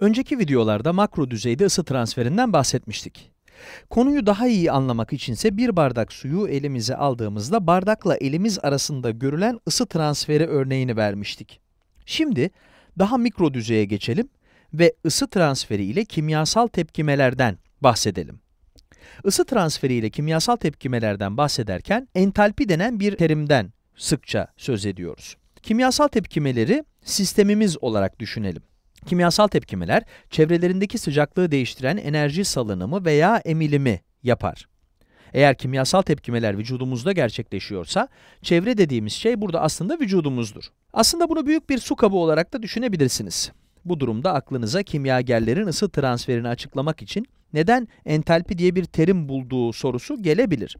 Önceki videolarda makro düzeyde ısı transferinden bahsetmiştik. Konuyu daha iyi anlamak içinse bir bardak suyu elimize aldığımızda bardakla elimiz arasında görülen ısı transferi örneğini vermiştik. Şimdi daha mikro düzeye geçelim ve ısı transferi ile kimyasal tepkimelerden bahsedelim. Isı transferi ile kimyasal tepkimelerden bahsederken entalpi denen bir terimden sıkça söz ediyoruz. Kimyasal tepkimeleri sistemimiz olarak düşünelim. Kimyasal tepkimeler çevrelerindeki sıcaklığı değiştiren enerji salınımı veya emilimi yapar. Eğer kimyasal tepkimeler vücudumuzda gerçekleşiyorsa, çevre dediğimiz şey burada aslında vücudumuzdur. Aslında bunu büyük bir su kabı olarak da düşünebilirsiniz. Bu durumda aklınıza kimyagerlerin ısı transferini açıklamak için neden entalpi diye bir terim bulduğu sorusu gelebilir.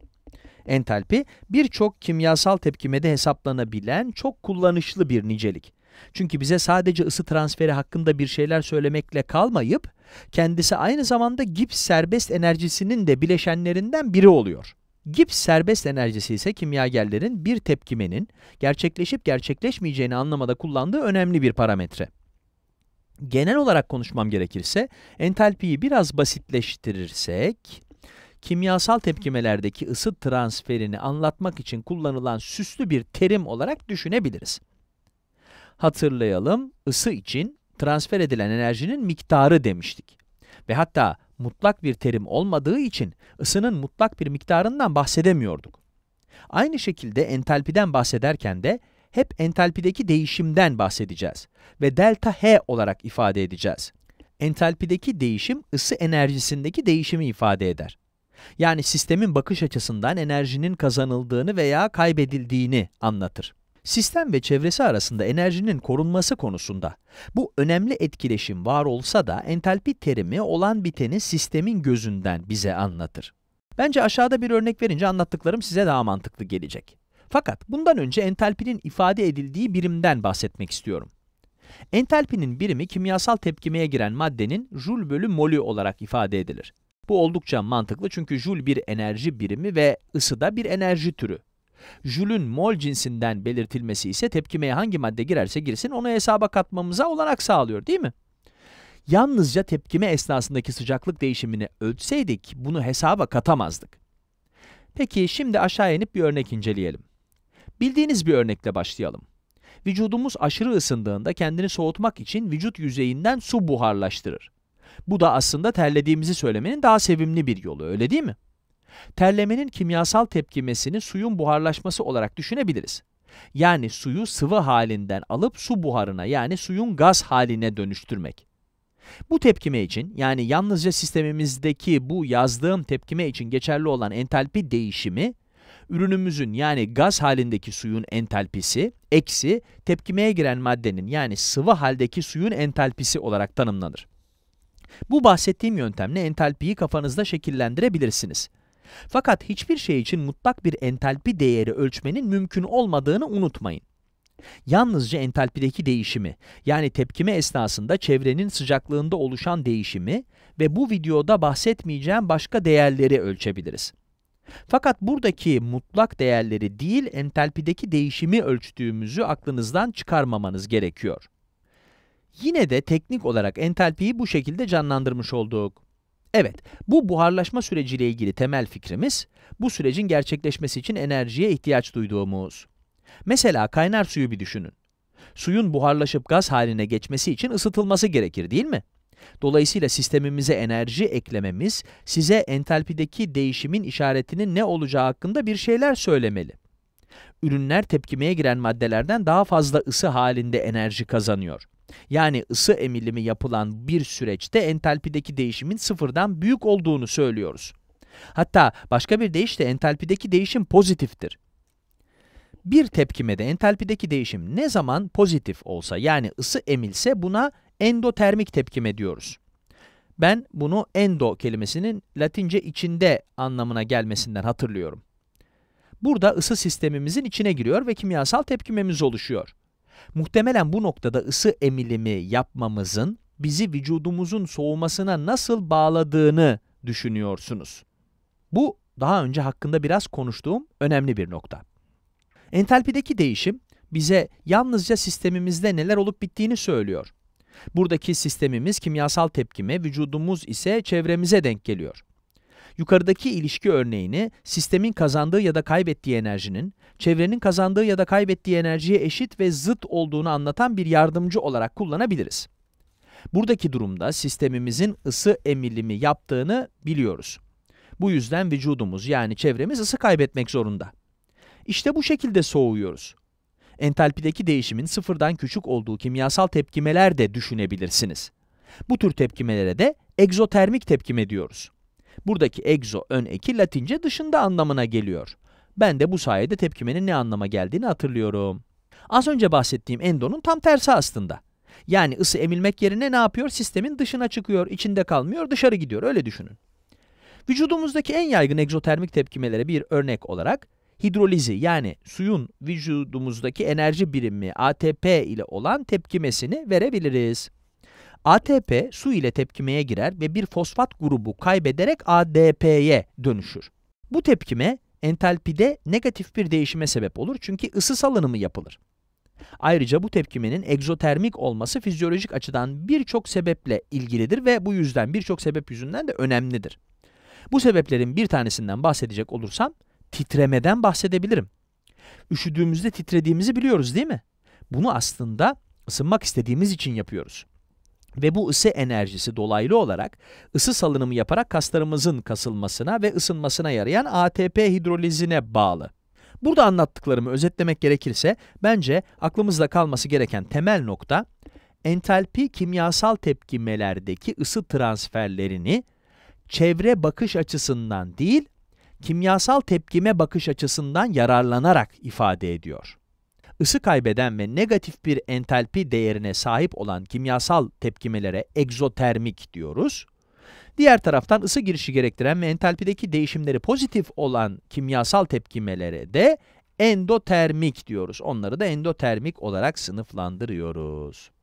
Entalpi, birçok kimyasal tepkimede hesaplanabilen çok kullanışlı bir nicelik. Çünkü bize sadece ısı transferi hakkında bir şeyler söylemekle kalmayıp kendisi aynı zamanda Gibbs serbest enerjisinin de bileşenlerinden biri oluyor. Gibbs serbest enerjisi ise kimyagerlerin bir tepkimenin gerçekleşip gerçekleşmeyeceğini anlamada kullandığı önemli bir parametre. Genel olarak konuşmam gerekirse entalpiyi biraz basitleştirirsek kimyasal tepkimelerdeki ısı transferini anlatmak için kullanılan süslü bir terim olarak düşünebiliriz. Hatırlayalım, ısı için transfer edilen enerjinin miktarı demiştik. Ve hatta mutlak bir terim olmadığı için ısının mutlak bir miktarından bahsedemiyorduk. Aynı şekilde entalpiden bahsederken de hep entalpideki değişimden bahsedeceğiz ve delta H olarak ifade edeceğiz. Entalpideki değişim ısı enerjisindeki değişimi ifade eder. Yani sistemin bakış açısından enerjinin kazanıldığını veya kaybedildiğini anlatır. Sistem ve çevresi arasında enerjinin korunması konusunda bu önemli etkileşim var olsa da entalpi terimi olan biteni sistemin gözünden bize anlatır. Bence aşağıda bir örnek verince anlattıklarım size daha mantıklı gelecek. Fakat bundan önce entalpinin ifade edildiği birimden bahsetmek istiyorum. Entalpinin birimi kimyasal tepkimeye giren maddenin jul bölü molü olarak ifade edilir. Bu oldukça mantıklı çünkü jul bir enerji birimi ve ısı da bir enerji türü. Jülün mol cinsinden belirtilmesi ise tepkimeye hangi madde girerse girsin onu hesaba katmamıza olanak sağlıyor değil mi? Yalnızca tepkime esnasındaki sıcaklık değişimini ölçseydik bunu hesaba katamazdık. Peki şimdi aşağı inip bir örnek inceleyelim. Bildiğiniz bir örnekle başlayalım. Vücudumuz aşırı ısındığında kendini soğutmak için vücut yüzeyinden su buharlaştırır. Bu da aslında terlediğimizi söylemenin daha sevimli bir yolu öyle değil mi? Terlemenin kimyasal tepkimesini suyun buharlaşması olarak düşünebiliriz. Yani suyu sıvı halinden alıp su buharına yani suyun gaz haline dönüştürmek. Bu tepkime için yani yalnızca sistemimizdeki bu yazdığım tepkime için geçerli olan entalpi değişimi, ürünümüzün yani gaz halindeki suyun entalpisi eksi tepkimeye giren maddenin yani sıvı haldeki suyun entalpisi olarak tanımlanır. Bu bahsettiğim yöntemle entalpiyi kafanızda şekillendirebilirsiniz. Fakat hiçbir şey için mutlak bir entalpi değeri ölçmenin mümkün olmadığını unutmayın. Yalnızca entalpideki değişimi, yani tepkime esnasında çevrenin sıcaklığında oluşan değişimi ve bu videoda bahsetmeyeceğim başka değerleri ölçebiliriz. Fakat buradaki mutlak değerleri değil, entalpideki değişimi ölçtüğümüzü aklınızdan çıkarmamanız gerekiyor. Yine de teknik olarak entalpiyi bu şekilde canlandırmış olduk. Evet, bu buharlaşma süreciyle ilgili temel fikrimiz, bu sürecin gerçekleşmesi için enerjiye ihtiyaç duyduğumuz. Mesela kaynar suyu bir düşünün. Suyun buharlaşıp gaz haline geçmesi için ısıtılması gerekir değil mi? Dolayısıyla sistemimize enerji eklememiz, size entalpideki değişimin işaretinin ne olacağı hakkında bir şeyler söylemeli. Ürünler tepkimeye giren maddelerden daha fazla ısı halinde enerji kazanıyor yani ısı emilimi yapılan bir süreçte entalpideki değişimin sıfırdan büyük olduğunu söylüyoruz. Hatta başka bir deyişle entalpideki değişim pozitiftir. Bir tepkimede entalpideki değişim ne zaman pozitif olsa yani ısı emilse buna endotermik tepkime diyoruz. Ben bunu endo kelimesinin latince içinde anlamına gelmesinden hatırlıyorum. Burada ısı sistemimizin içine giriyor ve kimyasal tepkimemiz oluşuyor. Muhtemelen bu noktada ısı emilimi yapmamızın bizi vücudumuzun soğumasına nasıl bağladığını düşünüyorsunuz. Bu daha önce hakkında biraz konuştuğum önemli bir nokta. Entalpideki değişim bize yalnızca sistemimizde neler olup bittiğini söylüyor. Buradaki sistemimiz kimyasal tepkime, vücudumuz ise çevremize denk geliyor. Yukarıdaki ilişki örneğini sistemin kazandığı ya da kaybettiği enerjinin, çevrenin kazandığı ya da kaybettiği enerjiye eşit ve zıt olduğunu anlatan bir yardımcı olarak kullanabiliriz. Buradaki durumda sistemimizin ısı emilimi yaptığını biliyoruz. Bu yüzden vücudumuz yani çevremiz ısı kaybetmek zorunda. İşte bu şekilde soğuyoruz. Entalpideki değişimin sıfırdan küçük olduğu kimyasal tepkimeler de düşünebilirsiniz. Bu tür tepkimelere de egzotermik tepkime diyoruz. Buradaki exo ön eki Latince dışında anlamına geliyor. Ben de bu sayede tepkimenin ne anlama geldiğini hatırlıyorum. Az önce bahsettiğim endonun tam tersi aslında. Yani ısı emilmek yerine ne yapıyor? Sistemin dışına çıkıyor, içinde kalmıyor, dışarı gidiyor. Öyle düşünün. Vücudumuzdaki en yaygın egzotermik tepkimelere bir örnek olarak hidrolizi yani suyun vücudumuzdaki enerji birimi ATP ile olan tepkimesini verebiliriz. ATP su ile tepkimeye girer ve bir fosfat grubu kaybederek ADP'ye dönüşür. Bu tepkime entalpide negatif bir değişime sebep olur çünkü ısı salınımı yapılır. Ayrıca bu tepkimenin egzotermik olması fizyolojik açıdan birçok sebeple ilgilidir ve bu yüzden birçok sebep yüzünden de önemlidir. Bu sebeplerin bir tanesinden bahsedecek olursam titremeden bahsedebilirim. Üşüdüğümüzde titrediğimizi biliyoruz değil mi? Bunu aslında ısınmak istediğimiz için yapıyoruz. Ve bu ısı enerjisi dolaylı olarak ısı salınımı yaparak kaslarımızın kasılmasına ve ısınmasına yarayan ATP hidrolizine bağlı. Burada anlattıklarımı özetlemek gerekirse bence aklımızda kalması gereken temel nokta entalpi kimyasal tepkimelerdeki ısı transferlerini çevre bakış açısından değil kimyasal tepkime bakış açısından yararlanarak ifade ediyor ısı kaybeden ve negatif bir entalpi değerine sahip olan kimyasal tepkimelere egzotermik diyoruz. Diğer taraftan ısı girişi gerektiren ve entalpideki değişimleri pozitif olan kimyasal tepkimelere de endotermik diyoruz. Onları da endotermik olarak sınıflandırıyoruz.